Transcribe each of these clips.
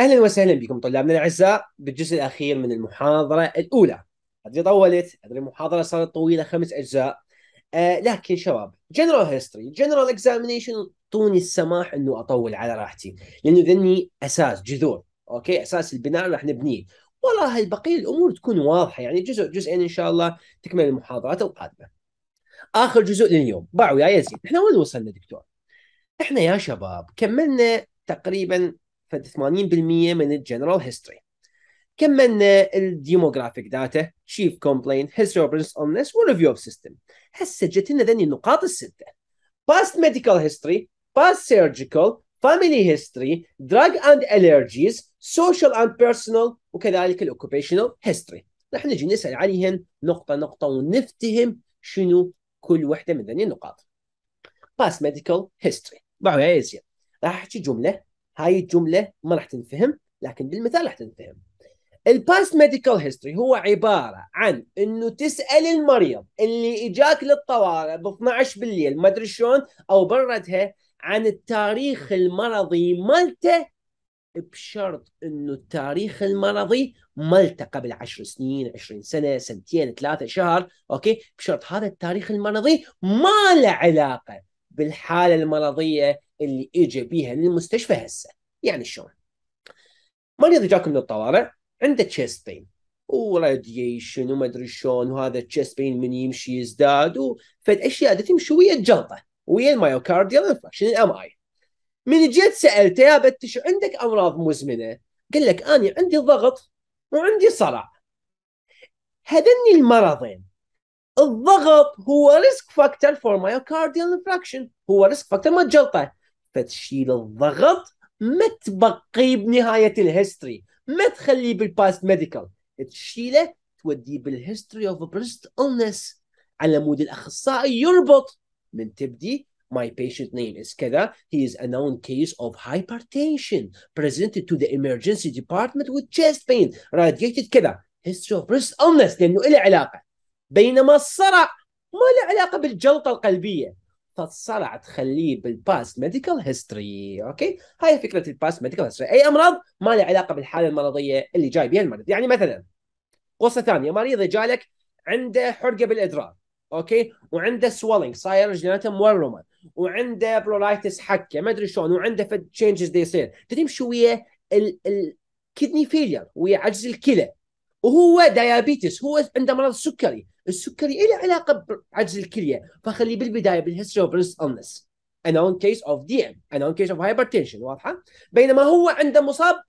اهلا وسهلا بكم طلابنا الاعزاء بالجزء الاخير من المحاضره الاولى ادري طولت ادري المحاضره صارت طويله خمس اجزاء آه لكن شباب جنرال هيستوري جنرال اكزامينيشن اعطوني السماح انه اطول على راحتي لانه ذني اساس جذور اوكي اساس البناء راح نبنيه والله البقيه الامور تكون واضحه يعني جزء جزئين ان شاء الله تكمل المحاضرات القادمه اخر جزء لليوم باعوا يا يزيد احنا وين وصلنا دكتور احنا يا شباب كملنا تقريبا فد 80% من الجنرال هيستوري كملنا الديموغرافيك داتا شيف كومبلين هيستوري اوف برنس اونس وريفيو اوف سيستم هسه جت لنا ذني النقاط السته باست ميديكال هيستوري باست سيرجيكال family history, drug and allergies, social and personal وكذلك الاوكوبيشنال history. نحن نجي نسأل عليهم نقطة نقطة ونفتهم شنو كل وحدة من ذني النقاط. past medical history. باعوا يا راح احكي جملة هاي الجمله ما راح تنفهم لكن بالمثال راح تنفهم الباست ميديكال هيستوري هو عباره عن انه تسال المريض اللي اجاك للطوارئ ب 12 بالليل ما ادري شلون او بردها عن التاريخ المرضي مالته بشرط انه التاريخ المرضي مالته قبل 10 سنين 20 سنه سنتين ثلاثه شهر اوكي بشرط هذا التاريخ المرضي ما له علاقه بالحاله المرضيه اللي اجى بيها للمستشفى هسه يعني شلون مريض جاك من الطوارئ عنده تشيست بين وراديشن وما ادري شلون وهذا التشيست بين من يمشي يزداد وفد اشياء تمشي ويا الجلطه ويا المايوكارديال انفكشن الام اي من جيت سالته يا بتش عندك امراض مزمنه؟ قال لك انا عندي ضغط وعندي صرع هذني المرضين الضغط هو ريسك فاكتور فور مايوكارديال انفكشن هو ريسك فاكتور مال الجلطه فتشيل الضغط ما تبقيه بنهايه الهيستوري ما تخليه بالباست ميديكال تشيله توديه بالهيستوري اوف بريست illness على مود الاخصائي يربط من تبدي My patient name is كذا. He is a known case of hypertension presented to the emergency department with chest pain radiated كذا. History of breast illness لأنه له علاقة. بينما الصرع ما له علاقة بالجلطة القلبية. تتصارع تخليه بالباست ميديكال هيستوري اوكي هاي فكره الباست ميديكال هيستوري اي امراض ما لها علاقه بالحاله المرضيه اللي جاي بها المريض يعني مثلا قصه ثانيه مريض جالك عنده حرقه بالادرار اوكي وعنده سوالينج صاير جناته مورمه وعنده برولايتس حكه ما ادري شلون وعنده فد تشينجز دي يصير تدري شو ويا الكدني فيلير ويا عجز الكلى وهو ديابيتس هو عنده مرض سكري السكري له علاقه بعجز الكليه فخليه بالبدايه بالهيستروبرس illness اوف دي ام ان اون كيس اوف هايبرتنشن واضحه بينما هو عنده مصاب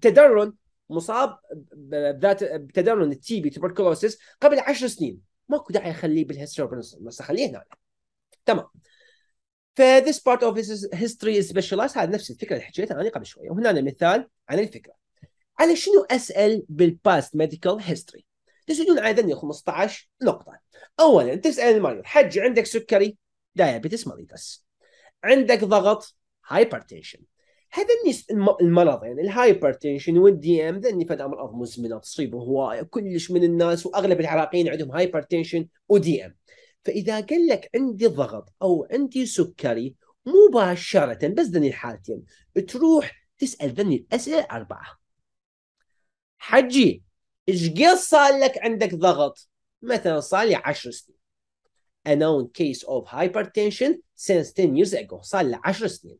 تدرن مصاب بذات بتدرن التي بي تبركلوسيس قبل 10 سنين ماكو داعي اخليه بالهيستروبرس illness اخليه هنا تمام ف this part of his history is specialized هذا نفس الفكره اللي حكيتها انا قبل شويه وهنا مثال عن الفكره على شنو اسال بالباست ميديكال هيستوري تسجيل عاده 15 نقطه اولا تسال المريض حج عندك سكري دايابيتس مريضس عندك ضغط هايبرتنشن هذا المرضين الهايبرتنشن والدي ام ذني فد امر مزمنه تصيب هوايه كلش من الناس واغلب العراقيين عندهم هايبرتنشن ودي ام فاذا قال لك عندي ضغط او عندي سكري مباشره بس ذني الحالتين تروح تسال ذني الاسئله اربعه حجي ايش قد صار لك عندك ضغط؟ مثلا صار لي 10 سنين. known case of hypertension since 10 years ago صار لي 10 سنين.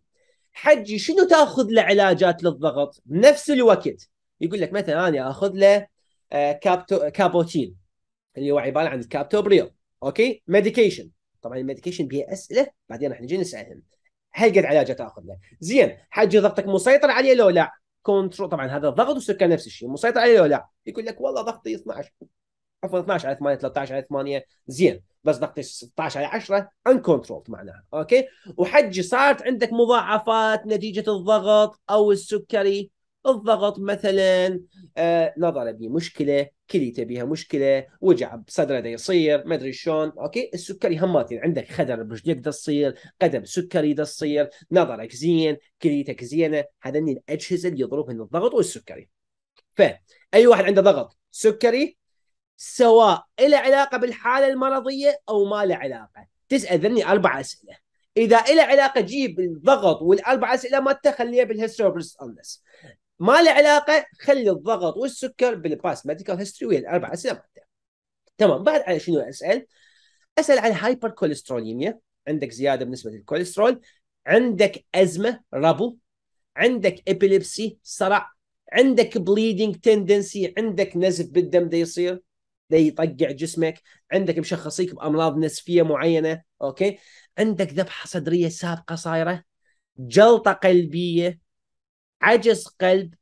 حجي شنو تاخذ له علاجات للضغط؟ بنفس الوقت يقول لك مثلا انا اخذ له آه، كابتو كابوتين اللي هو عباره عن الكابتوبريل اوكي ميديكيشن طبعا الميديكيشن بها اسئله بعدين راح نجي نسالهم هل قد علاجه تاخذ له؟ زين حجي ضغطك مسيطر عليه لو لا؟ كنترول طبعا هذا الضغط والسكر نفس الشيء مسيطر عليه ولا لا يقول لك والله ضغطي 12 عفوا 12 على 8 13 على 8 زين بس ضغطي 16 على 10 ان كنترول معناها اوكي وحجي صارت عندك مضاعفات نتيجه الضغط او السكري الضغط مثلا آه نظره مشكله كليته بها مشكله وجع بصدره دا يصير ما ادري شلون اوكي السكري همات يعني عندك خدر برجلك دا تصير قدم سكري دا تصير نظرك زين كليتك زينه هذني الاجهزه اللي من الضغط والسكري فاي واحد عنده ضغط سكري سواء له علاقه بالحاله المرضيه او ما له علاقه تسال ذني اربع اسئله اذا له علاقه جيب الضغط والاربع اسئله ما خليها بالهيستوربرس اونس ما له علاقه خلي الضغط والسكر بالباس ميديكال هيستوري ويا الاربع اسئله تمام بعد على شنو اسال؟ اسال علي هايبر كوليستروليميا عندك زياده بنسبه الكوليسترول عندك ازمه ربو عندك ابيليبسي صرع عندك بليدنج تندنسي عندك نزف بالدم ده يصير ده يطقع جسمك عندك مشخصيك بامراض نسفيه معينه اوكي عندك ذبحه صدريه سابقه صايره جلطه قلبيه عجز قلب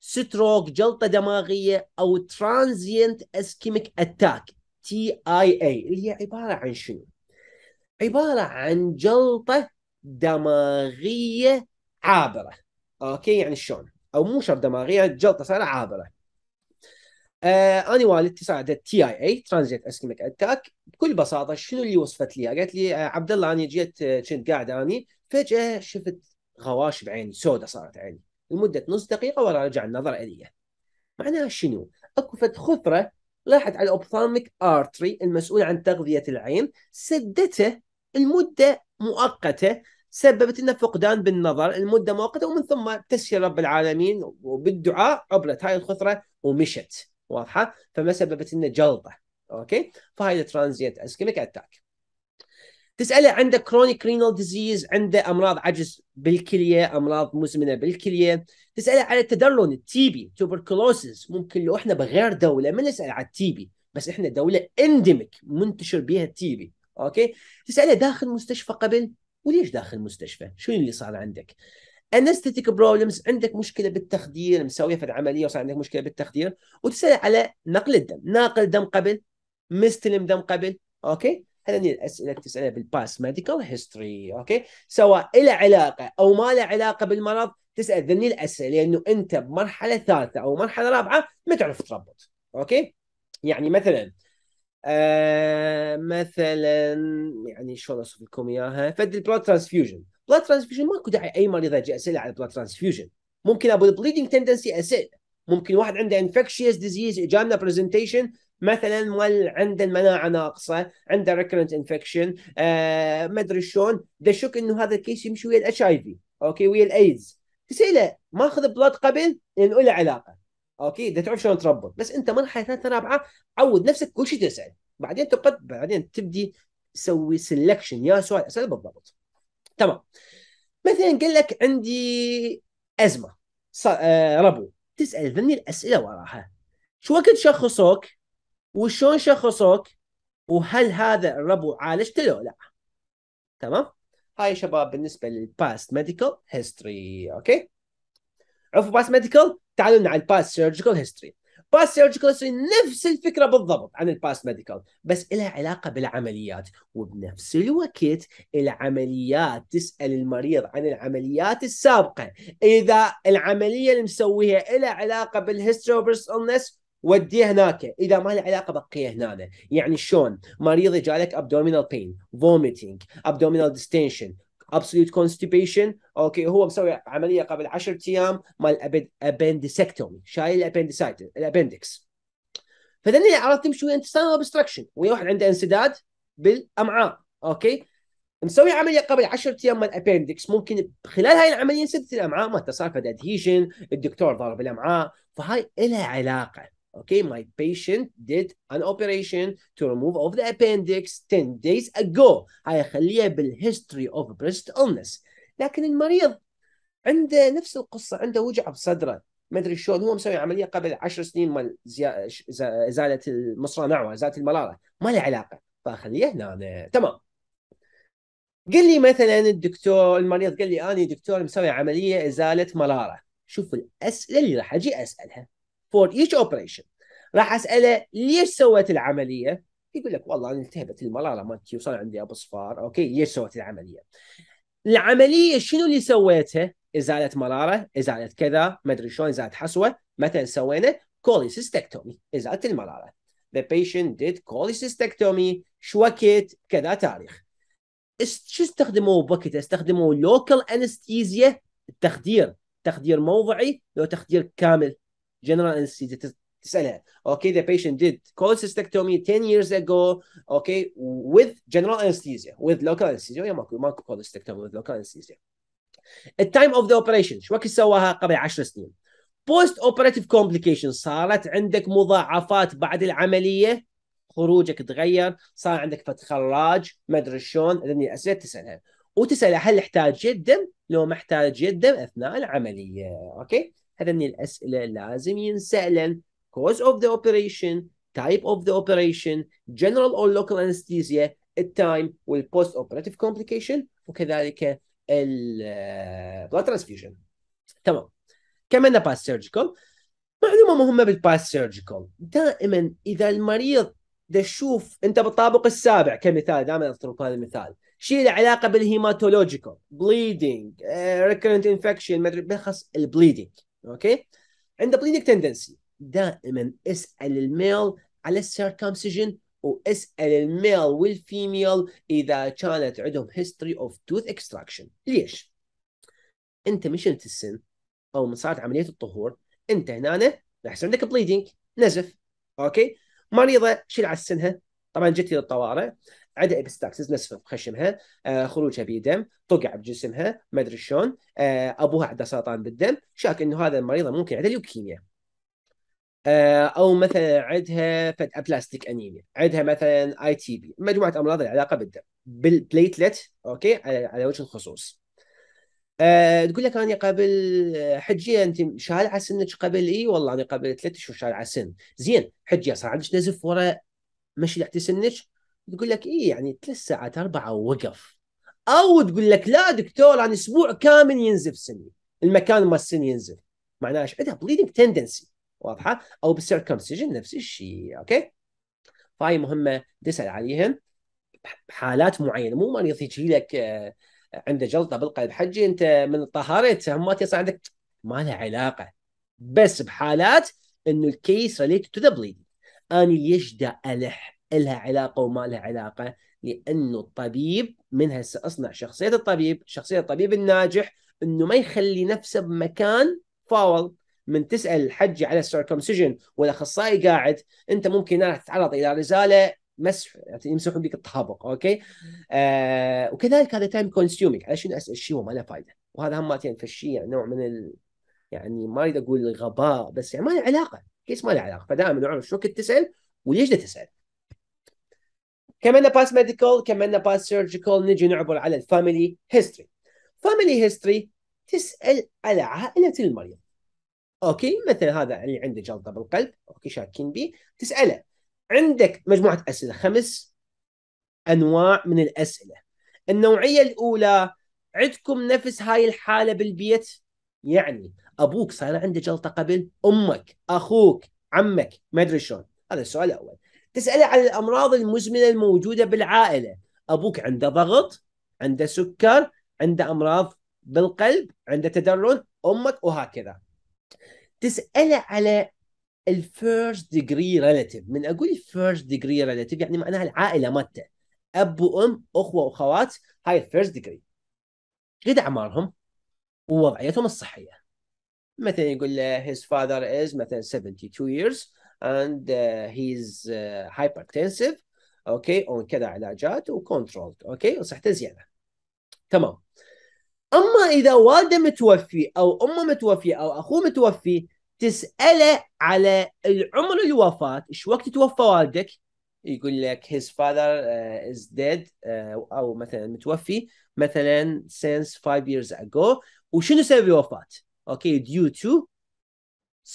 ستروك جلطة دماغية أو ترانزينت اسكيميك اتاك تي اي اي اللي هي عبارة عن شنو؟ عبارة عن جلطة دماغية عابرة اوكي يعني شلون؟ او مو شرط دماغية جلطة صار عابرة آه انا والدتي ساعدت تي اي اي ترانزيت اسكيميك اتاك بكل بساطه شنو اللي وصفت لي؟ قالت لي آه، عبد الله انا جيت آه، كنت قاعد اني فجاه شفت غواش بعيني سوداء صارت عيني لمده نص دقيقه ولا رجع النظر الي معناها شنو؟ اكو فد خثره راحت على الاوبثالميك ارتري المسؤول عن تغذيه العين سدته لمده مؤقته سببت لنا فقدان بالنظر لمده مؤقته ومن ثم تسير رب العالمين وبالدعاء عبرت هاي الخثره ومشت واضحه فما سببت لنا جلطه اوكي فهاي ترانزيت اسكيميك اتاك تساله عنده كرونيك رينال ديزيز عنده امراض عجز بالكليه امراض مزمنه بالكليه تساله على التدرن التيبي توبركلوسز ممكن لو احنا بغير دوله ما نسال على التيبي بس احنا دوله انديميك منتشر بها التيبي اوكي تساله داخل مستشفى قبل وليش داخل مستشفى شنو اللي صار عندك انستيتيك بروبلمز عندك مشكله بالتخدير مسويه في العمليه وصار عندك مشكله بالتخدير وتساله على نقل الدم ناقل دم قبل مستلم دم قبل اوكي هذني الاسئله اللي تسالها بالباس ميديكال هيستوري اوكي سواء له علاقه او ما له علاقه بالمرض تسال ذني الاسئله لانه انت بمرحله ثالثه او مرحله رابعه ما تعرف تربط اوكي يعني مثلا آه مثلا يعني شلون اوصف لكم اياها فد البلاد ترانسفيوجن بلاد ترانسفيوجن ماكو داعي اي مريض يجي اسئله على البلاد ترانسفيوجن ممكن ابو البليدنج تندنسي اسئله ممكن واحد عنده انفكشيس ديزيز اجانا برزنتيشن مثلا مول عنده المناعه ناقصه عنده ريكرنت انفكشن ما ادري شلون دشك انه هذا الكيس يمشي ويا الاتش اي في اوكي ويا الايدز تساله ماخذ بلاد قبل لان له علاقه اوكي اذا تعرف شلون تربط بس انت مرحله ثالثه رابعه عود نفسك كل شيء تسال بعدين تقد بعدين تبدي تسوي سلكشن يا سؤال اسال بالضبط تمام مثلا قال لك عندي ازمه آه، ربو تسال ذني الاسئله وراها شو وقت شخصوك وشلون شخصوك وهل هذا الربو عالجته لو لا تمام هاي شباب بالنسبه للباست ميديكال هيستوري اوكي عفوا باست ميديكال تعالوا لنا على الباست سيرجيكال هيستوري باست سيرجيكال هيستوري نفس الفكره بالضبط عن الباست ميديكال بس لها علاقه بالعمليات وبنفس الوقت العمليات تسال المريض عن العمليات السابقه اذا العمليه اللي مسويها لها علاقه بالهيستوري وديه هناك اذا ما له علاقه بقيه هنا يعني شلون مريض جالك ابدومينال بين فوميتينج ابدومينال ديستنشن ابسولوت كونستيبيشن اوكي هو مسوي عمليه قبل 10 ايام مال ابندسكتومي شايل الابندسايت الابندكس فذني اعراض تمشي ويا انتصام ابستراكشن ويا واحد عنده انسداد بالامعاء اوكي مسوي عمليه قبل 10 ايام مال ابندكس ممكن خلال هاي العمليه انسدت الامعاء ما صار فد ادهيشن الدكتور ضرب الامعاء فهاي لها علاقه Okay, my patient did an operation to remove of the appendix 10 days ago. هيخليها بالhistory of breast illness. لكن المريض عنده نفس القصة عنده وجع بصدره ما ادري شلون هو مسوي عملية قبل 10 سنين من إزالة المصرى نعوة إزالة المرارة ما له علاقة فخليه هنا تمام قال لي مثلا الدكتور المريض قال لي أنا دكتور مسوي عملية إزالة مرارة شوف الأسئلة اللي راح أجي أسألها for each operation راح اساله ليش سويت العمليه؟ يقول لك والله انا التهبت المراره مالتي وصار عندي ابو صفار اوكي ليش سويت العمليه؟ العمليه شنو اللي سويته؟ ازاله مراره، ازاله كذا، ما ادري شلون ازاله حصوه، متى سوينا؟ كوليسيستكتومي ازاله المراره. The patient did cholecystectomy شو وقت كذا تاريخ. شو استخدموا بوقت؟ استخدموا لوكال انستيزيا التخدير، تخدير موضعي لو تخدير كامل general anesthesia تسالها okay the patient did cholecystectomy 10 years ago okay with general anesthesia with local anesthesia يا ماكو ماكو cholecystectomy with local anesthesia التايم اوف ذا اوبريشن شو وقت سواها قبل 10 سنين بوست اوبريتيف كومبليكيشن صارت عندك مضاعفات بعد العمليه خروجك تغير صار عندك فتح خراج ما ادري شلون هذني اسئله تسالها وتسال هل احتاج دم لو ما احتاج دم اثناء العمليه اوكي من الأسئلة لازم ينسألن cause of the operation type of the operation general or local anesthesia التايم والبوست اوبراتيف كومبليكيشن وكذلك آه، blood ترانسفيوجن تمام كملنا باست سيرجيكال معلومه مهمه بالباست سيرجيكال دائما اذا المريض تشوف انت بالطابق السابع كمثال دائما اضرب هذا المثال شيء له علاقه بالهيماتولوجيكال بليدنج ريكرنت انفكشن ما ادري البليدنج اوكي عند بليدنج تندنسي دائما اسال الميل على السيركمسيجن واسال الميل والفيميل اذا كانت عندهم هيستوري اوف توث اكستراكشن ليش؟ انت من انت السن او من صارت عمليه الطهور انت هنا راح يصير عندك بليدنج نزف اوكي مريضه شيل على سنها طبعا جتي للطوارئ عدا ابستاكسز نسفه بخشمها آه خروجها بدم طقع بجسمها ما ادري شلون آه ابوها عنده سرطان بالدم شاك انه هذا المريضه ممكن عندها ليوكيميا آه او مثلا عندها فد ابلاستيك انيميا عندها مثلا اي تي بي مجموعه امراض العلاقه بالدم بالبليتلت اوكي على, على وجه الخصوص أه تقول لك انا قبل آه، حجيه انت شالعه سنك قبل اي والله انا قبل ثلاث شهور شالعه سن زين حجيه صار عندك نزف ورا مشي تحت سنك تقول لك ايه يعني ثلاث ساعات اربعه ووقف او تقول لك لا دكتور عن اسبوع كامل ينزف سني المكان ما السن ينزف معناها ايش عندها بليدنج تندنسي واضحه او بالسيركمسيجن نفس الشيء اوكي فهي مهمه تسال عليهم حالات معينه مو مريض يجي لك آه، عنده جلطه بالقلب حجي انت من طهرت ما تصير عندك ما لها علاقه بس بحالات انه الكيس ريليتد تو ذا بليدنج اني ليش دا الح لها علاقه وما لها علاقه لانه الطبيب من هسه اصنع شخصيه الطبيب شخصيه الطبيب الناجح انه ما يخلي نفسه بمكان فاول من تسال الحج على السيركمسيجن والاخصائي قاعد انت ممكن راح تتعرض الى رساله مسح يعني يمسحون بك الطابق اوكي آه وكذلك هذا تايم كونسيومينج على شنو اسال شيء وما له فائده وهذا هم فشي يعني نوع من ال... يعني ما اريد اقول الغباء بس يعني ما له علاقه كيس ما له علاقه فدائما اعرف شو كنت تسال وليش تسال كمان باس ميديكال كمان باس سيرجيكال نجي نعبر على الفاميلي هيستوري فاميلي هيستوري تسال على عائله المريض اوكي مثلا هذا اللي عنده جلطه بالقلب اوكي شاكين به تساله عندك مجموعه اسئله خمس انواع من الاسئله النوعيه الاولى عندكم نفس هاي الحاله بالبيت يعني ابوك صار عنده جلطه قبل امك اخوك عمك ما ادري شلون هذا السؤال الاول تساله عن الامراض المزمنه الموجوده بالعائله ابوك عنده ضغط عنده سكر عنده امراض بالقلب عنده تدرج امك وهكذا تساله على الفيرست ديجري ريلاتيف من اقول فيرست ديجري ريلاتيف يعني معناها العائله مالته اب وام اخوه واخوات هاي الفيرست ديجري قد اعمارهم ووضعيتهم الصحيه مثلا يقول له his father is مثلا 72 years and uh, he's uh, hypertensive اوكي اون كذا علاجات وكنترولد اوكي وصحته زينه تمام اما اذا والده متوفي او امه متوفيه او اخوه متوفي تساله على العمر الوفاه ايش وقت توفى والدك يقول لك his father uh, is dead uh, او مثلا متوفي مثلا since five years ago وشنو سبب الوفاه اوكي due to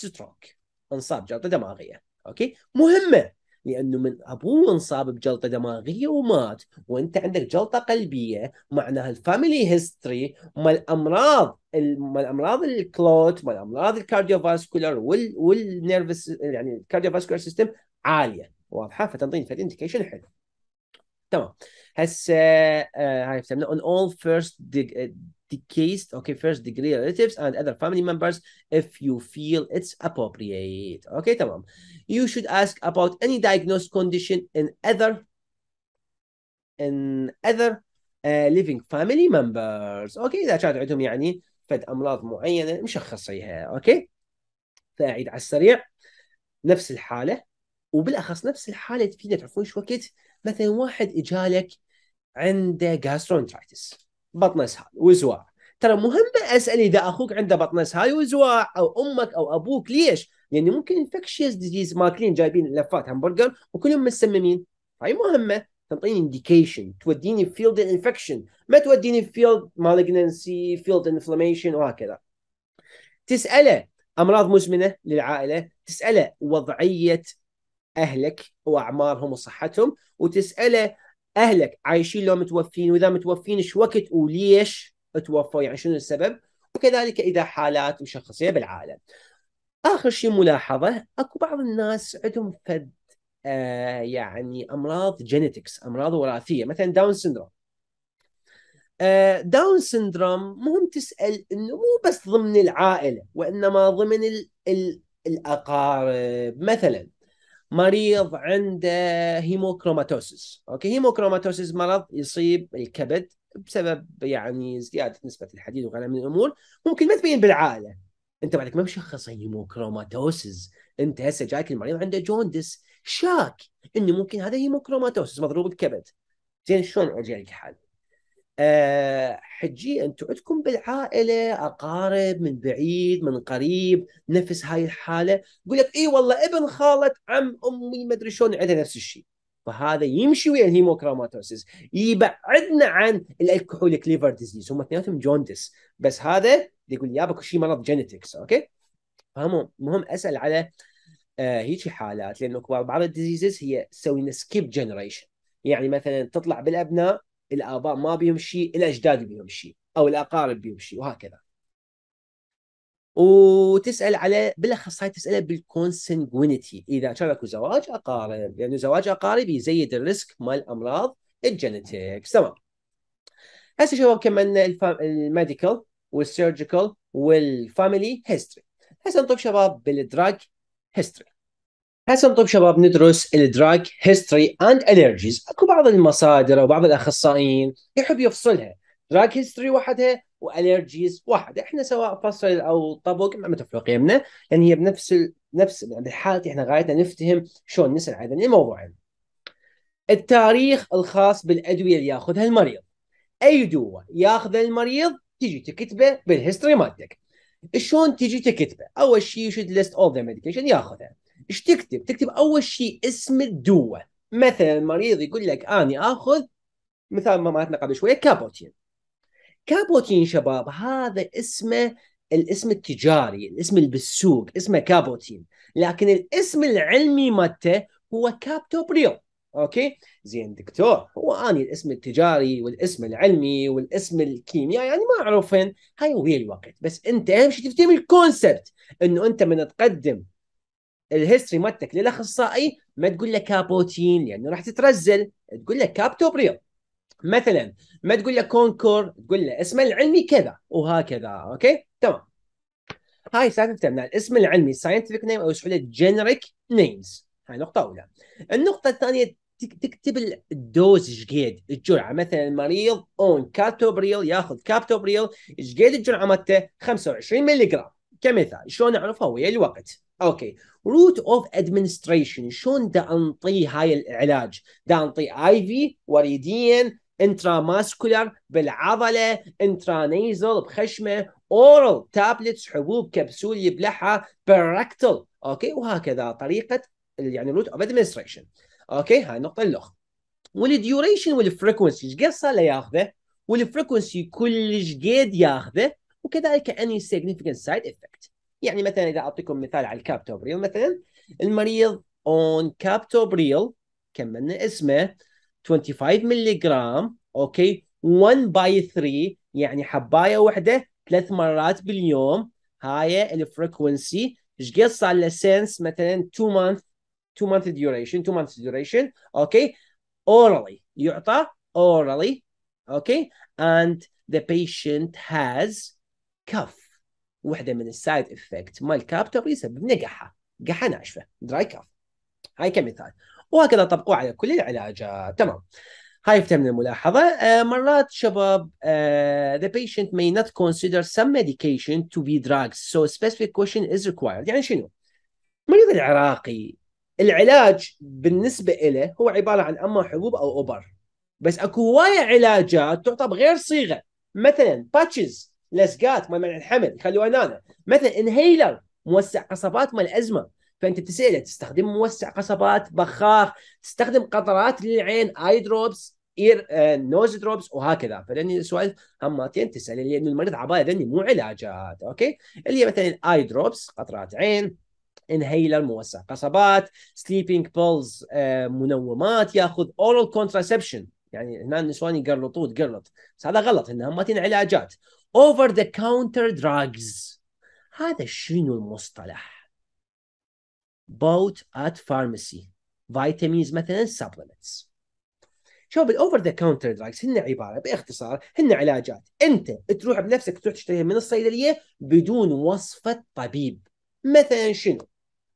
stroke انصاب جلطه دماغيه اوكي مهمه لانه من ابوه انصاب بجلطه دماغيه ومات وانت عندك جلطه قلبيه معناها الفاميلي هيستوري مال الامراض مال الامراض الكلوت مال الامراض الكارديوفاسكولار وال والنيرفس يعني الكارديوفاسكولار سيستم عاليه واضحه فتنطيني فد حلو تمام هسه هاي فهمنا on all first deceased okay first degree relatives and other family members if you feel it's appropriate okay تمام you should ask about any diagnosed condition in other in other uh, living family members اوكي اذا كانت عندهم يعني فد امراض معينه مشخصيها اوكي فاعيد على السريع نفس الحاله وبالاخص نفس الحاله تفيدنا تعرفون شو وقت مثلا واحد اجالك عنده جاسترونترايتس بطن اسهال وزواع ترى مهم اسال اذا اخوك عنده بطن اسهال وزواع او امك او ابوك ليش؟ لان ممكن انفكشيس ديزيز ماكلين جايبين لفات همبرجر وكلهم مسممين هاي مهمه تعطيني انديكيشن توديني فيلد انفكشن ما توديني فيلد مالجنسي فيلد انفلاميشن وهكذا تساله امراض مزمنه للعائله تساله وضعيه اهلك واعمارهم وصحتهم وتساله اهلك عايشين لو متوفين واذا متوفين ايش وقت وليش توفوا يعني شنو السبب وكذلك اذا حالات مشخصيه بالعالم. اخر شيء ملاحظه اكو بعض الناس عندهم فد آه يعني امراض جينيتكس امراض وراثيه مثلا داون سندروم آه داون سندروم مهم تسال انه مو بس ضمن العائله وانما ضمن الـ الـ الاقارب مثلا مريض عنده هيموكروماتوسيس اوكي هيموكروماتوسيس مرض يصيب الكبد بسبب يعني زياده نسبه الحديد وغيرها من الامور ممكن ما تبين بالعائله انت بعدك ما مشخص هيموكروماتوسيس انت هسه جايك المريض عنده جوندس شاك انه ممكن هذا هيموكروماتوسيس مضروب الكبد زين شلون لك حل؟ آه، حجي انتم عندكم بالعائله اقارب من بعيد من قريب نفس هاي الحاله يقول لك اي والله ابن خاله عم امي ما ادري شلون عندها نفس الشيء فهذا يمشي ويا الهيموكروماتوسيس يبعدنا عن الالكحوليك ليفر ديزيز هم اثنيناتهم جوندس بس هذا يقول كل شيء مرض جينيتكس اوكي فهم مهم اسال على آه هيجي حالات لانه بعض الديزيزز هي تسوي سكيب جنريشن يعني مثلا تطلع بالابناء الاباء ما بيهم شيء الاجداد بيهم شيء او الاقارب بيهم شيء وهكذا وتسال على بالاخص هاي تساله بالكونسنجوينيتي اذا كان اكو زواج اقارب لانه يعني زواج اقارب يزيد الريسك مال امراض الجينيتكس تمام هسه شباب كملنا الميديكال والسيرجيكال والفاميلي هيستوري هسه نطب شباب بالدراج هيستوري هسه طب شباب ندرس الدراج هيستوري اند اليرجيز اكو بعض المصادر او بعض الاخصائيين يحب يفصلها دراج هيستوري وحدها واليرجيز واحده احنا سواء فصل او طبق ما تفرق يمنا لان يعني هي بنفس ال... نفس بحالتي احنا غايتنا نفتهم شلون نسال عن الموضوع التاريخ الخاص بالادويه اللي ياخذها المريض اي دواء ياخذها المريض تجي تكتبه بالهيستوري مالتك شلون تجي تكتبه اول شيء يشد ليست اول ذا ميديكيشن ياخذها ايش تكتب؟ تكتب اول شيء اسم الدواء مثلا المريض يقول لك اني اخذ مثال ما مالتنا قبل شويه كابوتين كابوتين شباب هذا اسمه الاسم التجاري الاسم اللي بالسوق اسمه كابوتين لكن الاسم العلمي مالته هو كابتوبريل اوكي زين دكتور هو اني الاسم التجاري والاسم العلمي والاسم الكيمياء يعني ما اعرفهم هاي ويا الوقت بس انت اهم شيء تفتهم الكونسبت انه انت من تقدم الهيستوري مالتك للاخصائي ما تقول له كابوتين لانه راح تترزل تقول له كابتوبريل مثلا ما تقول له كونكور تقول له اسمه العلمي كذا وهكذا اوكي تمام هاي سالفتنا من الاسم العلمي ساينتفك نيم او سهوله generic نيمز هاي نقطة أولى النقطة الثانية تكتب الدوز شقيد الجرعة مثلا المريض اون كابتوبريل ياخذ كابتوبريل شقيد الجرعة مالته 25 ملغ كمثال شلون نعرفها ويا الوقت اوكي روت اوف ادمنستريشن شلون دا انطي هاي العلاج دا انطي اي في وريديا انترا ماسكولار بالعضله انترا نيزل بخشمه اورال تابلتس حبوب كبسول يبلعها بالركتل اوكي وهكذا طريقه يعني روت اوف ادمنستريشن اوكي هاي النقطه الاخرى والديوريشن والفريكونسي ايش قصه لا ياخذه والفريكونسي كلش قد ياخذه وكذلك اني سيجنفكنت سايد افكت يعني مثلا اذا اعطيكم مثال على الكابتوبريل مثلا المريض اون كابتوبريل كملنا اسمه 25 ملي جرام اوكي 1 باي 3 يعني حبايه واحده ثلاث مرات باليوم هاي الفريكونسي ايش قد صار له سنس مثلا 2 مانث 2 مانث ديوريشن 2 مانث ديوريشن اوكي اورالي يعطى اورالي اوكي اند ذا بيشنت هاز كف وحده من السايد افكت مال كابتر يسبب نقحه قحه ناشفه دراي كاف هاي كمثال وهكذا طبقوه على كل العلاجات تمام هاي فتمنا الملاحظة آه مرات شباب آه the patient may not consider some medication to be drugs so specific question is required يعني شنو المريض العراقي العلاج بالنسبة له هو عبارة عن أما حبوب أو أوبر بس أكو هواية علاجات تعطى بغير صيغة مثلا باتشز لزقات مال منع الحمل يخلوها نانا مثلا انهيلر موسع قصبات مال ازمه فانت تساله تستخدم موسع قصبات بخاخ تستخدم قطرات للعين اي دروبس اير آه، نوز دروبس وهكذا فلاني السؤال هماتين تسال لانه المريض عباية ذني مو علاجات اوكي اللي هي مثلا اي دروبس قطرات عين انهيلر موسع قصبات سليبنج بولز آه، منومات ياخذ اورال كونتراسبشن يعني هنا النسوان يقرطوا تقرط بس هذا غلط انها هماتين علاجات over the counter drugs هذا شنو المصطلح bought at pharmacy vitamins مثلا supplements شوف الاوفر ذا كاونتر دراجز هن عباره باختصار هن علاجات انت تروح بنفسك تروح تشتريها من الصيدليه بدون وصفه طبيب مثلا شنو؟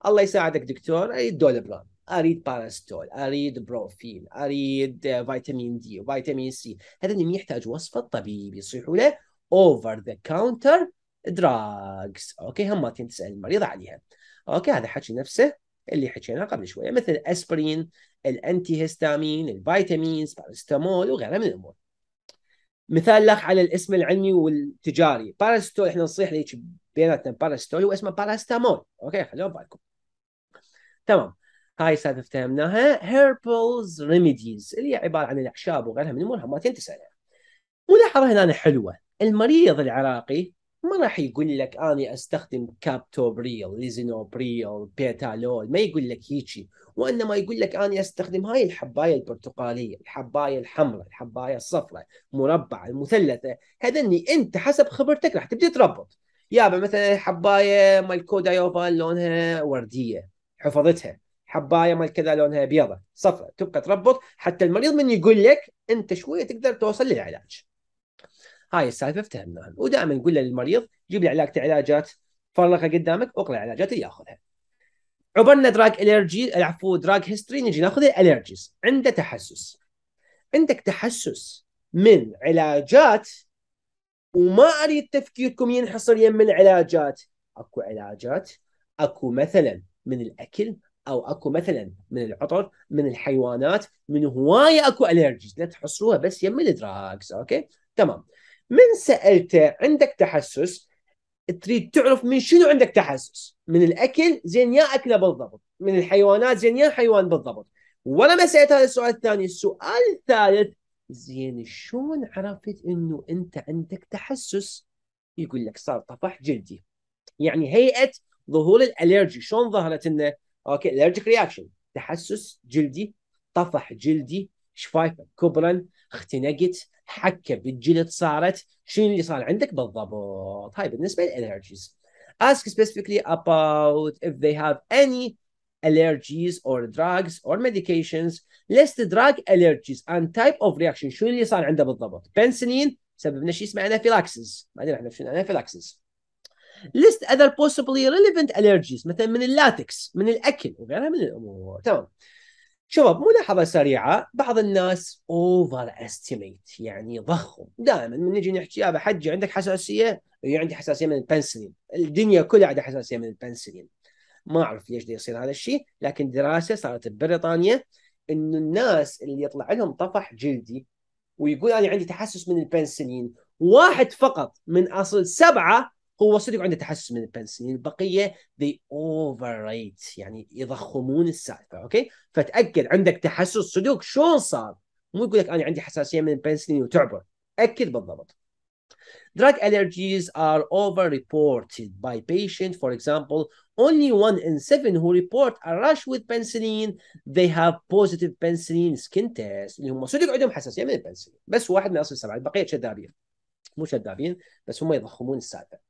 الله يساعدك دكتور اريد دولبران اريد باراستول اريد بروفين اريد فيتامين دي فيتامين سي هذا ما يحتاج وصفه طبيب يصيحوا له over the counter drugs اوكي همتين تسال المريض عليها يعني. اوكي هذا حكي نفسه اللي حكيناه قبل شويه مثل الاسبرين الانتي هيستامين الفيتامينز باراستامول وغيرها من الامور مثال لك على الاسم العلمي والتجاري باراستول احنا نصيح ليش بيناتنا باراستول هو اسمه باراستامول اوكي خلوه بالكم تمام هاي السالفه افتهمناها هيربلز ريميديز اللي هي عباره عن الاعشاب وغيرها من الامور ما تسالها ملاحظه هنا حلوه المريض العراقي ما راح يقول لك اني استخدم كابتوبريل ليزينوبريل بيتالول ما يقول لك هيجي وانما يقول لك اني استخدم هاي الحبايه البرتقاليه الحبايه الحمراء الحبايه الصفراء المربعه المثلثه هذا اني انت حسب خبرتك راح تبدي تربط يا مثلا حبايه مال كودايوفا لونها ورديه حفظتها حبايه مال كذا لونها بيضة صفراء تبقى تربط حتى المريض من يقول لك انت شويه تقدر توصل للعلاج هاي السالفه افتهمناها ودائما نقول للمريض جيب لي علاقه علاجات فرقها قدامك اقرا العلاجات اللي ياخذها عبرنا دراج الرجي عفوا دراج هيستوري نجي ناخذ الالرجيز عنده تحسس عندك تحسس من علاجات وما اريد تفكيركم ينحصر يم العلاجات اكو علاجات اكو مثلا من الاكل او اكو مثلا من العطر من الحيوانات من هوايه اكو الرجيز لا تحصروها بس يم الدراجز اوكي تمام من سالته عندك تحسس تريد تعرف من شنو عندك تحسس من الاكل زين يا اكله بالضبط من الحيوانات زين يا حيوان بالضبط ولا ما سالت هذا السؤال الثاني السؤال الثالث زين شلون عرفت انه انت عندك تحسس يقول لك صار طفح جلدي يعني هيئه ظهور الالرجي شلون ظهرت انه اوكي الرجيك رياكشن تحسس جلدي طفح جلدي شفايفه كبرا اختنقت حكه بالجلد صارت شنو اللي صار عندك بالضبط هاي بالنسبه للالرجيز ask specifically about if they have any allergies or drugs or medications list drug allergies and type of reaction شنو اللي صار عنده بالضبط بنسلين سبب لنا شيء اسمه انافيلاكسيس ما ادري احنا شنو انافيلاكسيس list other possibly relevant allergies مثلا من اللاتكس من الاكل وغيرها من الامور تمام شباب ملاحظه سريعه بعض الناس اوفر استيميت يعني ضخم دائما من نجي نحكي يا حجي عندك حساسيه يعني عندي حساسيه من البنسلين الدنيا كلها عندها حساسيه من البنسلين ما اعرف ليش يصير هذا الشيء لكن دراسه صارت ببريطانيا انه الناس اللي يطلع لهم طفح جلدي ويقول انا عندي تحسس من البنسلين واحد فقط من اصل سبعه هو صدق عنده تحسس من البنس يعني البقيه they اوفر يعني يضخمون السالفه اوكي فتاكد عندك تحسس صدق شلون صار مو يقول لك انا عندي حساسيه من البنسلين وتعبر اكد بالضبط Drug allergies are overreported by patients. For example, only one in seven who report a rush with penicillin, they have positive penicillin skin test. اللي هم صدق عندهم حساسيه من البنسلين، بس واحد من اصل سبعه، البقيه شذابين. مو شذابين بس هم يضخمون السالفه.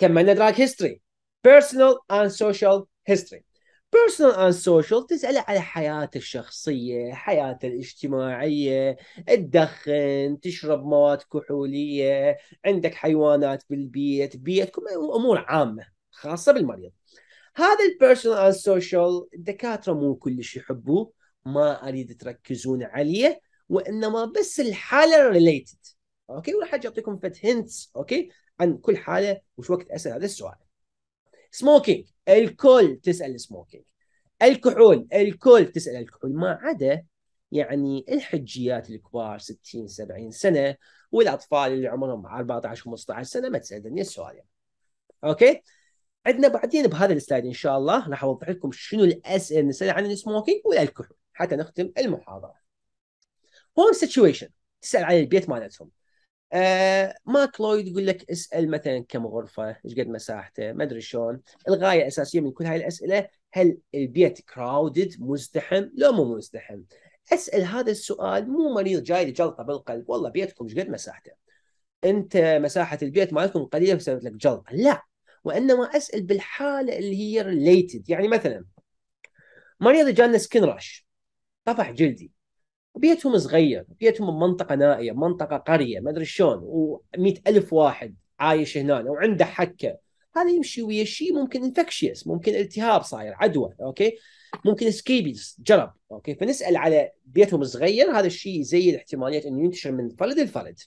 كملنا دراج هيستوري بيرسونال اند سوشيال هيستوري بيرسونال اند سوشيال تساله على حياته الشخصيه، حياته الاجتماعيه، تدخن، تشرب مواد كحوليه، عندك حيوانات بالبيت، بيتكم امور عامه خاصه بالمريض. هذا البيرسونال اند سوشيال الدكاتره مو كلش يحبوه، ما اريد تركزون عليه، وانما بس الحاله ريليتد. اوكي وراح اعطيكم فت هنتس اوكي عن كل حاله وش وقت اسال هذا السؤال سموكينج الكل تسال سموكينج الكحول الكل تسال الكحول ما عدا يعني الحجيات الكبار 60 70 سنه والاطفال اللي عمرهم 14 15 سنه ما تسالني السؤال يعني. اوكي عندنا بعدين بهذا السلايد ان شاء الله راح اوضح لكم شنو الاسئله اللي نسال عن السموكينج والكحول حتى نختم المحاضره. هوم سيتويشن تسال عن البيت مالتهم آه ماك لويد يقول لك اسال مثلا كم غرفه ايش قد مساحته ما ادري شلون الغايه الاساسيه من كل هاي الاسئله هل البيت كراودد مزدحم لو مو مزدحم اسال هذا السؤال مو مريض جاي جلطه بالقلب والله بيتكم ايش قد مساحته انت مساحه البيت مالكم قليله فسويت لك جلطه لا وانما اسال بالحاله اللي هي ريليتد يعني مثلا مريض جانا سكن راش طفح جلدي وبيتهم صغير بيتهم من منطقه نائيه منطقه قريه ما ادري شلون و100 الف واحد عايش هنا وعنده حكه هذا يمشي ويا شيء ممكن انفكشيس ممكن التهاب صاير عدوى اوكي ممكن سكيبيز جرب اوكي فنسال على بيتهم صغير هذا الشيء زي الاحتماليه انه ينتشر من فرد لفرد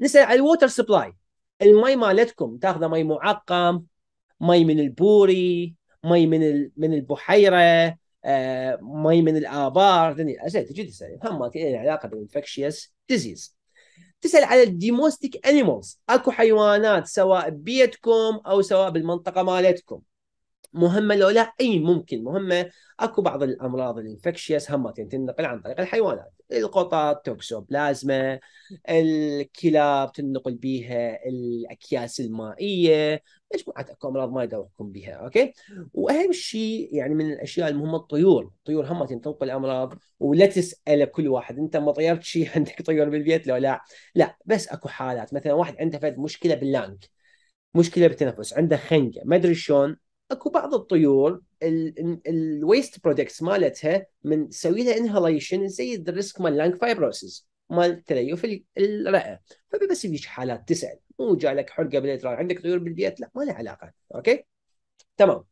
نسال على الووتر سبلاي المي مالتكم تاخذ مي معقم مي من البوري مي من من البحيره آه، مي من الابار ذني الاسئله تجي تسال هم إيه علاقه بالانفكشيس ديزيز تسال على الديموستيك انيمالز اكو حيوانات سواء ببيتكم او سواء بالمنطقه مالتكم مهمه لو لا اي ممكن مهمه اكو بعض الامراض الانفكشيس هم تنتقل عن طريق الحيوانات القطط توكسوبلازما الكلاب تنقل بيها الاكياس المائيه مجموعه امراض ما يدوركم بها اوكي واهم شيء يعني من الاشياء المهمه الطيور الطيور هم تنقل الامراض ولا تسال كل واحد انت ما طيرت شيء عندك طيور بالبيت لو لا لا بس اكو حالات مثلا واحد عنده فد مشكله باللانج مشكله بالتنفس عنده خنقه ما ادري شلون اكو بعض الطيور الويست برودكتس مالتها من تسوي لها انهاليشن زي الريسك مال لانج فايبروسيس مال تليف الرئه فبس فيش حالات تسال مو جالك حرقه بالادرار عندك طيور بالبيت لا ما له علاقه اوكي تمام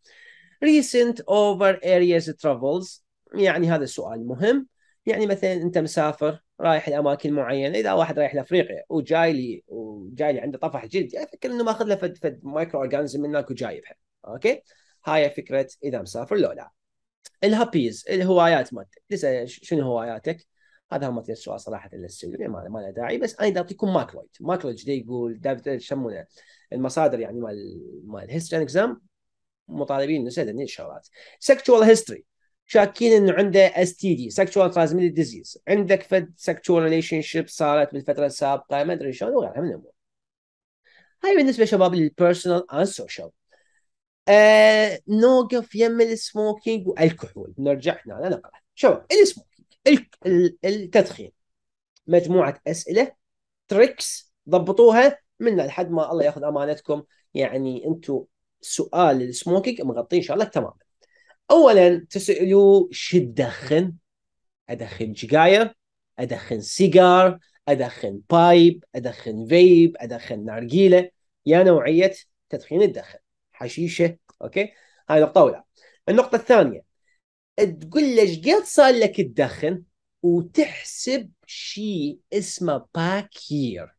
recent over areas travels يعني هذا السؤال مهم يعني مثلا انت مسافر رايح لاماكن معينه اذا واحد رايح لافريقيا وجاي لي وجاي لي عنده طفح جلدي افكر انه ماخذ له فد فد مايكرو اورجانزم من هناك وجايبها اوكي هاي فكره اذا مسافر لو لا الهابيز الهوايات مالتك تسال شنو هواياتك هذا هم السؤال صراحه للسيولي يعني ما ما له داعي بس انا دا اعطيكم ماكرويد ماكرويد دي يقول يسمونه المصادر يعني مال مال هيستوري اكزام مطالبين نسال هذه الشغلات سكشوال هيستوري شاكين انه عنده اس تي دي سكشوال ترانزميتد ديزيز عندك فد سكشوال ريليشن شيب صارت بالفتره السابقه ما ادري شلون وغيرها من الامور هاي بالنسبه شباب للبيرسونال اند سوشيال آه نوقف يم السموكينج والكحول نرجع هنا نقرا شباب السموك التدخين مجموعه اسئله تريكس ضبطوها من لحد ما الله ياخذ امانتكم يعني انتم سؤال السموكينج مغطين الله تماما اولا تسالوا شو تدخن؟ ادخن سجاير ادخن سيجار ادخن بايب ادخن فيب ادخن نارجيله يا نوعيه تدخين الدخن حشيشه اوكي هاي نقطه اولى النقطه الثانيه تقول له ايش قد صار لك تدخن وتحسب شيء اسمه باك يير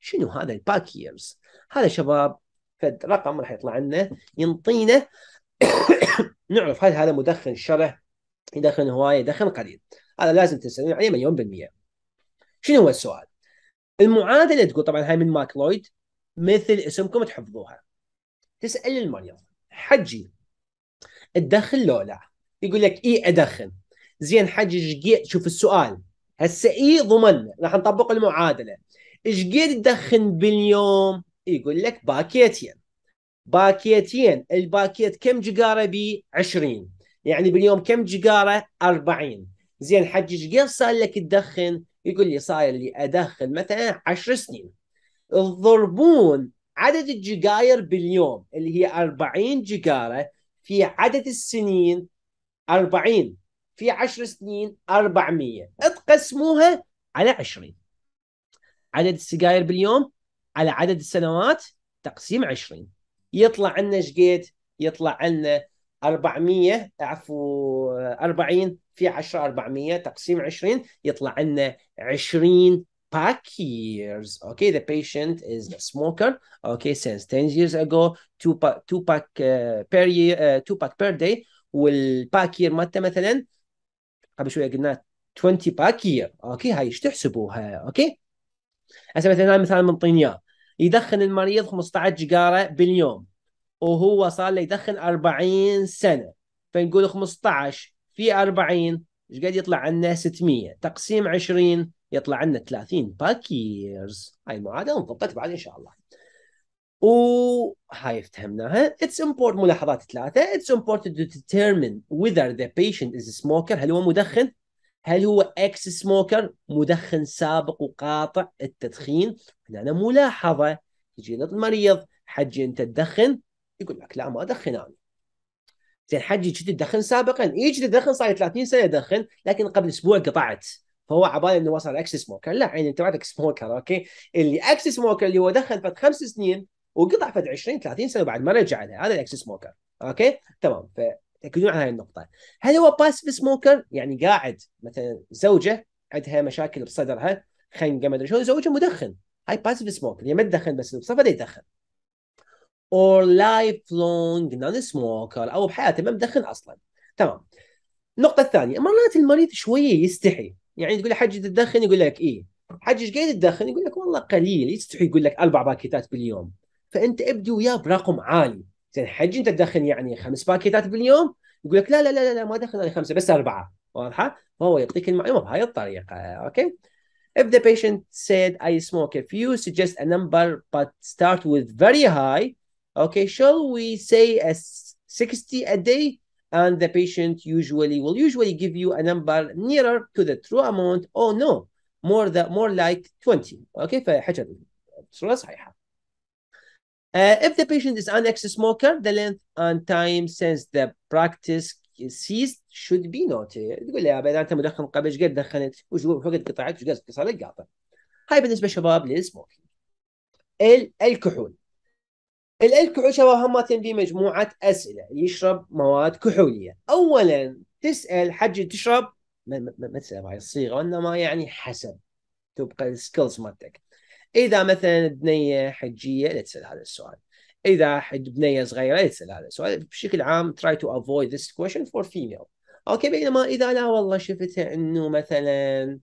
شنو هذا الباك ييرز هذا شباب فد رقم راح يطلع لنا ينطينا نعرف هل هذا مدخن شره يدخن هوايه يدخن قليل هذا لازم تسالون عليه مليون بالمية شنو هو السؤال المعادلة تقول طبعا هاي من ماك لويد مثل اسمكم تحفظوها تسأل المريض حجي تدخن لو لا يقول لك اي ادخن زين حجي ايش شوف السؤال هسه اي ضمن راح نطبق المعادله ايش قد تدخن باليوم يقول لك باكيتين باكيتين الباكيت كم جقاره بي 20 يعني باليوم كم جقاره 40 زين حجي ايش قد صار لك تدخن يقول لي صاير لي ادخن مثلا 10 سنين تضربون عدد الجقاير باليوم اللي هي 40 جقاره في عدد السنين 40 في 10 سنين 400 تقسموها على 20 عدد السجاير باليوم على عدد السنوات تقسيم 20 يطلع عنا شقيت يطلع لنا 400 عفوا 40 في 10 400 تقسيم 20 يطلع لنا 20 باك ييرز اوكي ذا بيشنت از سموكر اوكي سينس 10 ييرز اجو 2 باك 2 باك بير تو باك بير داي والباكير مالته مثلا قبل شويه قلنا 20 باكير اوكي هاي ايش تحسبوها اوكي هسه مثلا هاي مثال من طينيا يدخن المريض 15 جيجاره باليوم وهو صار له يدخن 40 سنه فنقول 15 في 40 ايش قد يطلع عنا 600 تقسيم 20 يطلع عنا 30 باكيرز هاي المعادله انضبطت بعد ان شاء الله وهاي فهمناها اتس امبورت ملاحظات ثلاثة اتس امبورت تو ديتيرمين whether ذا بيشنت از سموكر هل هو مدخن هل هو اكس سموكر مدخن سابق وقاطع التدخين هنا ملاحظة يجي للمريض حجي انت تدخن يقول لك لا ما ادخن انا زين حجي كنت تدخن سابقا اي كنت تدخن صار 30 سنه ادخن لكن قبل اسبوع قطعت فهو عبالي انه وصل اكس سموكر لا عيني انت بعدك سموكر اوكي اللي اكس سموكر اللي هو دخن فات خمس سنين وقطع فد 20 30 سنه بعد ما رجع لها يعني، هذا الاكس سموكر اوكي تمام فتاكدون على هاي النقطه هل هو باسف سموكر يعني قاعد مثلا زوجه عندها مشاكل بصدرها خنقه ما ادري شلون زوجه مدخن هاي باسف سموكر يعني ما تدخن بس بصفه يدخن اور لايف لونج نون سموكر او بحياته ما مدخن اصلا تمام النقطة الثانية مرات المريض شوية يستحي يعني تقول له حجي تدخن يقول لك ايه حجي ايش قاعد تدخن يقول لك والله قليل يستحي يقول لك اربع باكيتات باليوم فانت ابدي وياه برقم عالي زين حجي انت تدخل يعني خمس باكيتات باليوم يقول لك لا لا لا لا ما دخل انا خمسه بس اربعه واضحه فهو يعطيك المعلومه بهاي الطريقه اوكي If the patient said I smoke a few, suggest a number but start with very high. Okay, shall we say a 60 a day? And the patient usually will usually give you a number nearer to the true amount. Oh no, more the more like 20. Okay, فحجر بصوره صحيحه. Uh, if the patient is an ex-smoker, the length and time since the practice ceased should be noted. تقول لي يا بنات انت مدخن قبل ايش قد دخنت؟ وش وقت قطعت؟ وش قد صار قاطع؟ هاي بالنسبه شباب للسموكينج. الكحول الكحول شباب هم في مجموعه اسئله يشرب مواد كحوليه. اولا تسال حجي تشرب ما تسال بهاي الصيغه وانما يعني حسب تبقى السكيلز مالتك. اذا مثلا بنيه حجيه لا تسال هذا السؤال اذا حد بنيه صغيره لا تسال هذا السؤال بشكل عام try to avoid this question for female اوكي بينما اذا لا والله شفتها انه مثلا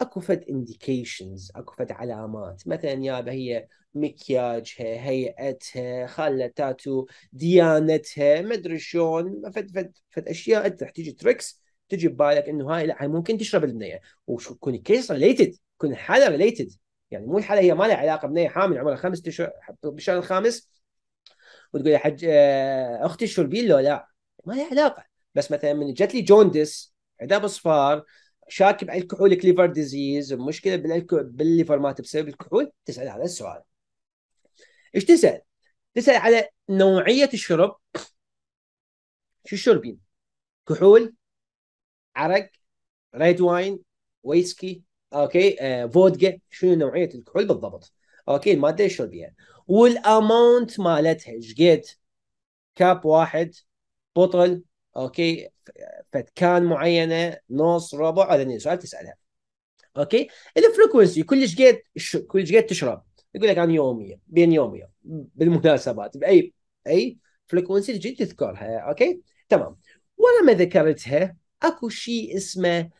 اكو فد انديكيشنز اكو فد علامات مثلا يا هي مكياجها هيئتها خاله تاتو ديانتها ما ادري شلون فد فد فد اشياء انت تحتاج تريكس تجي ببالك انه هاي لا ممكن تشرب البنيه وتكون كيس ريليتد تكون حاله ريليتد يعني مو الحاله هي ما لها علاقه بنيه حامل عمرها خمسة اشهر بالشهر الخامس وتقول يا حج آه، اختي تشربين لو لا ما لها علاقه بس مثلا من جت لي جوندس عندها اصفار شاكب على الكحول كليفر ديزيز مشكله بالليفر مات بسبب الكحول تسال هذا السؤال ايش تسال؟ تسال على نوعيه الشرب شو شربين؟ كحول عرق ريد واين ويسكي اوكي آه فودكا شنو نوعيه الكحول بالضبط اوكي الماده بيها والاماونت مالتها ايش قد كاب واحد بطل اوكي فتكان معينه نص ربع هذا سؤال تسالها اوكي الفريكونسي كلش قد كلش قد تشرب يقول لك انا يوميا بين يوميا بالمناسبات باي اي فريكونسي تجي تذكرها اوكي تمام ولما ذكرتها اكو شيء اسمه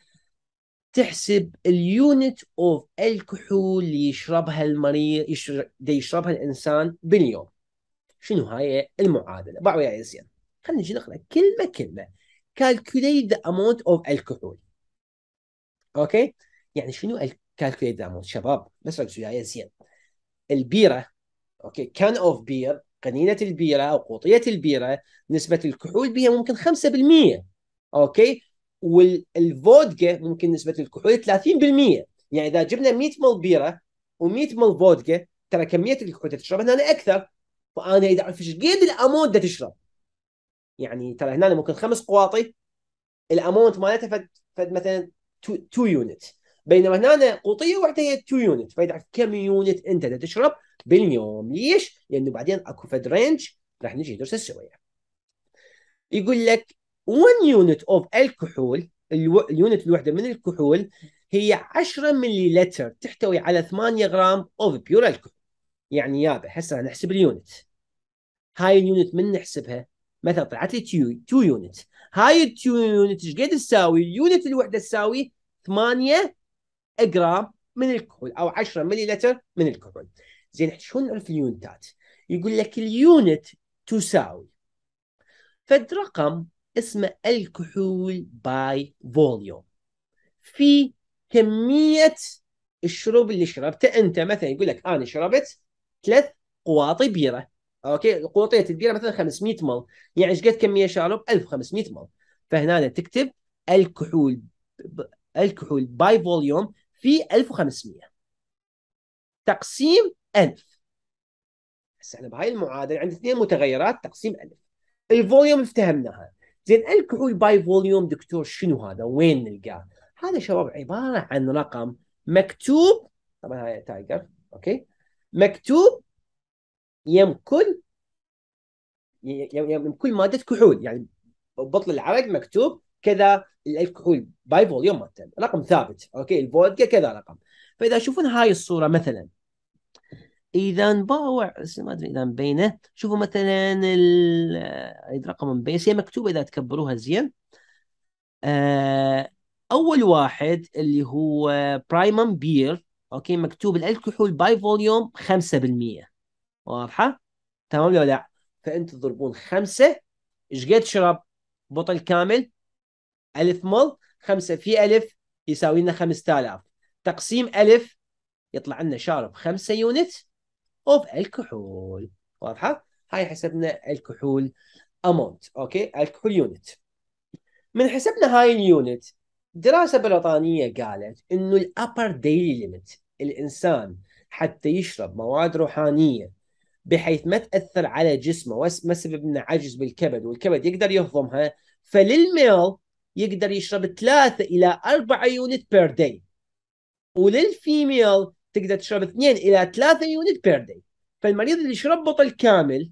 تحسب اليونت اوف الكحول اللي يشربها المريض يشرب يشربها الانسان باليوم شنو هاي المعادله باع وياي زين خلينا نجي نقرا كلمه كلمه calculate the amount of الكحول اوكي يعني شنو calculate the amount شباب بس ركزوا وياي زين البيره اوكي كان اوف بير قنينه البيره او قوطيه البيره نسبه الكحول بها ممكن 5% اوكي والفودكا ممكن نسبه الكحول 30% يعني اذا جبنا 100 مل بيره و100 مل فودكا ترى كميه الكحول اللي تشربها هنا اكثر فانا اذا اعرف ايش قد الامونت تشرب يعني ترى هنا ممكن خمس قواطي الامونت مالتها فد فد مثلا 2 يونت بينما هنا قوطيه واحده هي 2 يونت فاذا كم يونت انت تشرب باليوم ليش؟ لانه بعدين اكو فد رينج راح نجي درس السويه يقول لك 1 يونت اوف الكحول اليونت الوحده من الكحول هي 10 ملي لتر تحتوي على 8 غرام اوف بيور الكحول يعني يابا هسه نحسب اليونت هاي اليونت من نحسبها مثلا طلعت لي 2 يونت هاي ال 2 يونت ايش قد تساوي؟ اليونت الوحده تساوي 8 جرام من الكحول او 10 ملي لتر من الكحول. زين شلون نعرف اليونتات؟ يقول لك اليونت تساوي فد رقم اسمه الكحول باي فوليوم في كمية الشرب اللي شربته انت مثلا يقول لك انا شربت ثلاث قواطي بيره اوكي قواطية البيره مثلا 500 مل يعني ايش قد كميه شارب 1500 مل فهنا تكتب الكحول الكحول باي فوليوم في 1500 تقسيم 1000 هسه انا بهاي المعادله عندي اثنين متغيرات تقسيم 1000 الفوليوم افتهمناها زين الكحول باي فوليوم دكتور شنو هذا؟ وين نلقاه؟ هذا شباب عباره عن رقم مكتوب طبعا هاي تايجر اوكي مكتوب يم كل يم كل ماده كحول يعني بطل العرق مكتوب كذا الكحول باي فوليوم مالته رقم ثابت اوكي الفودكا كذا رقم فاذا تشوفون هاي الصوره مثلا اذا انباع ما ادري اذا مبينه شوفوا مثلا الرقم آه، مبين هي مكتوبه اذا تكبروها زين آه، اول واحد اللي هو برايمم بير اوكي مكتوب الكحول باي فوليوم 5% واضحه تمام لو لا فانتم تضربون خمسة ايش قد شرب بطل كامل 1000 مل 5 في 1000 يساوي لنا 5000 تقسيم 1000 يطلع لنا شارب 5 يونت اوف الكحول واضحه هاي حسبنا الكحول امونت اوكي الكحول يونت من حسبنا هاي اليونت دراسه بريطانيه قالت انه الابر ديلي ليميت الانسان حتى يشرب مواد روحانيه بحيث ما تاثر على جسمه وما سبب لنا عجز بالكبد والكبد يقدر يهضمها فللميل يقدر يشرب ثلاثة إلى أربعة يونت بير داي وللفيميل تقدر تشرب 2 الى 3 يونت بير داي فالمريض اللي يشرب بطل كامل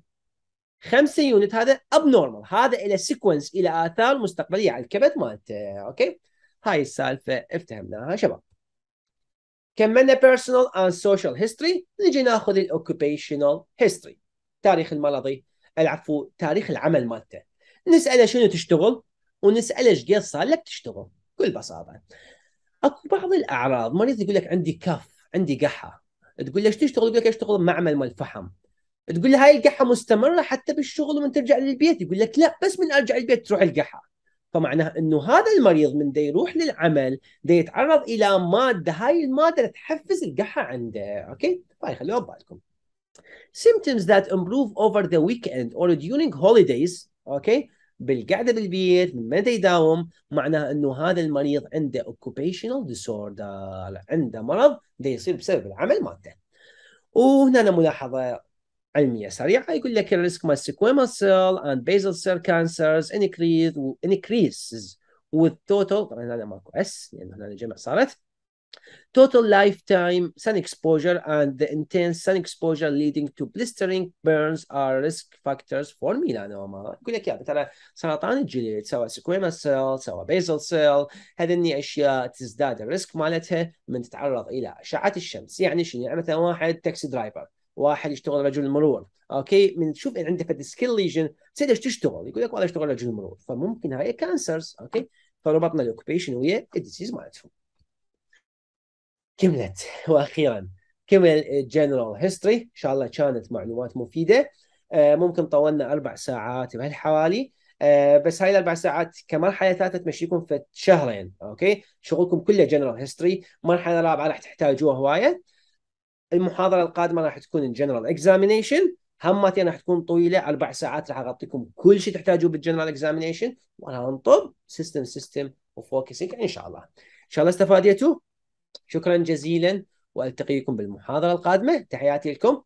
5 يونت هذا اب نورمال هذا الى سيكونس الى اثار مستقبليه على الكبد مالته اوكي هاي السالفه افتهمناها شباب كملنا بيرسونال اند سوشيال هيستوري نجي ناخذ الاوكيبيشنال هيستوري تاريخ المرضي العفو تاريخ العمل مالته نساله شنو تشتغل ونساله ايش قد صار لك تشتغل بكل بساطه اكو بعض الاعراض مريض يقول لك عندي كف عندي قحه تقول ليش تشتغل يقول لك اشتغل معمل مال فحم تقول له هاي القحه مستمره حتى بالشغل ومن ترجع للبيت يقول لك لا بس من ارجع البيت تروح القحه فمعناها انه هذا المريض من دا يروح للعمل دا يتعرض الى ماده هاي الماده تحفز القحه عنده اوكي هاي طيب، خلوها ببالكم symptoms that improve over the weekend or during holidays okay بالقعده بالبيت من متى يداوم معناه انه هذا المريض عنده اوكوبيشنال ديسوردر عنده مرض ده يصير بسبب العمل مالته وهنا ملاحظه علميه سريعه يقول لك الريسك مال سكويما سيل اند بيزل سيل كانسرز انكريز انكريسز توتال طبعا هنا ماكو اس لان هنا جمع صارت Total lifetime sun exposure and the intense sun exposure leading to blistering burns are risk factors for melanoma. يقول لك يا ترى سرطان الجلد سواء سكويما سيل سواء بيزل سيل هذني اشياء تزداد الريسك مالتها من تتعرض الى اشعه الشمس يعني شنو يعني مثلا واحد تاكسي درايفر واحد يشتغل رجل المرور، اوكي من تشوف ان عندك سكيل ليجن تصير تشتغل يقول لك والله اشتغل رجل المرور، فممكن هاي كانسرز اوكي فربطنا الاوكيبيشن ويا الديزيز مالتهم كملت واخيرا كمل الجنرال هيستوري ان شاء الله كانت معلومات مفيده آه، ممكن طولنا اربع ساعات بهالحوالي آه، بس هاي الاربع ساعات كمرحله ثالثه تمشيكم في شهرين اوكي شغلكم كله جنرال هيستوري مرحله رابعه راح تحتاجوها هوايه المحاضره القادمه راح تكون جنرال اكزامينيشن همتي راح تكون طويله اربع ساعات راح اغطيكم كل شيء تحتاجوه بالجنرال اكزامينيشن وانا انطب سيستم سيستم وفوكسنج ان شاء الله ان شاء الله استفاديتوا شكرا جزيلا والتقيكم بالمحاضره القادمه تحياتي لكم